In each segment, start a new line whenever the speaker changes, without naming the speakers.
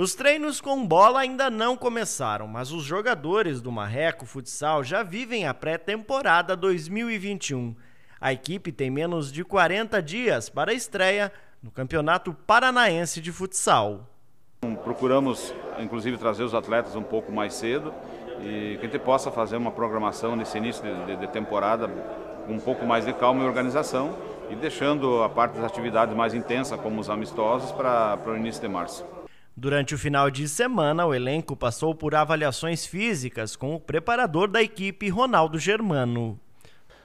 Os treinos com bola ainda não começaram, mas os jogadores do Marreco Futsal já vivem a pré-temporada 2021. A equipe tem menos de 40 dias para a estreia no Campeonato Paranaense de Futsal.
Procuramos, inclusive, trazer os atletas um pouco mais cedo e que a gente possa fazer uma programação nesse início de, de, de temporada com um pouco mais de calma e organização e deixando a parte das atividades mais intensa, como os amistosos, para, para o início de março.
Durante o final de semana, o elenco passou por avaliações físicas com o preparador da equipe, Ronaldo Germano.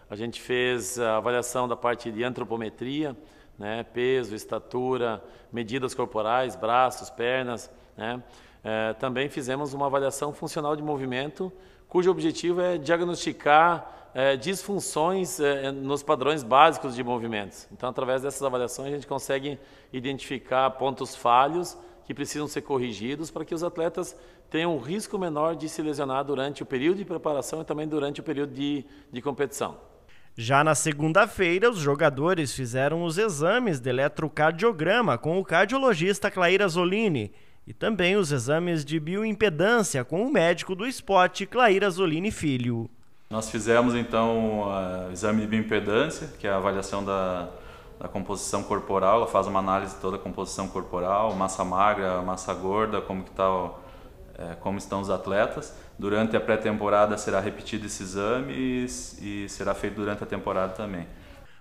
A gente fez a avaliação da parte de antropometria, né, peso, estatura, medidas corporais, braços, pernas. Né. É, também fizemos uma avaliação funcional de movimento, cujo objetivo é diagnosticar é, disfunções é, nos padrões básicos de movimentos. Então, através dessas avaliações, a gente consegue identificar pontos falhos que precisam ser corrigidos para que os atletas tenham um risco menor de se lesionar durante o período de preparação e também durante o período de, de competição.
Já na segunda-feira, os jogadores fizeram os exames de eletrocardiograma com o cardiologista Claíra Zolini e também os exames de bioimpedância com o médico do esporte Claíra Zolini Filho.
Nós fizemos então o exame de bioimpedância, que é a avaliação da, da composição corporal, ela faz uma análise de toda a composição corporal, massa magra, massa gorda, como que tá é, como estão os atletas. Durante a pré-temporada será
repetido esse exame e, e será feito durante a temporada também.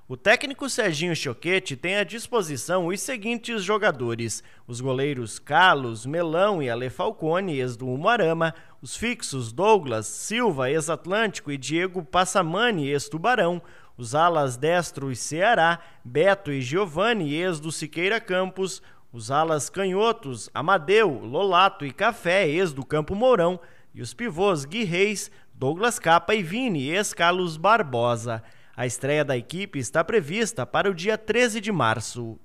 O técnico Serginho Choquete tem à disposição os seguintes jogadores: os goleiros Carlos, Melão e Ale Falcone, ex do Umarama, os fixos Douglas, Silva, ex-Atlântico e Diego Passamani, ex-Tubarão, os alas destros Ceará, Beto e Giovanni, ex do Siqueira Campos, os alas canhotos Amadeu, Lolato e Café, ex do Campo Mourão, e os pivôs Gui Reis, Douglas Capa e Vini, ex-Carlos Barbosa. A estreia da equipe está prevista para o dia 13 de março.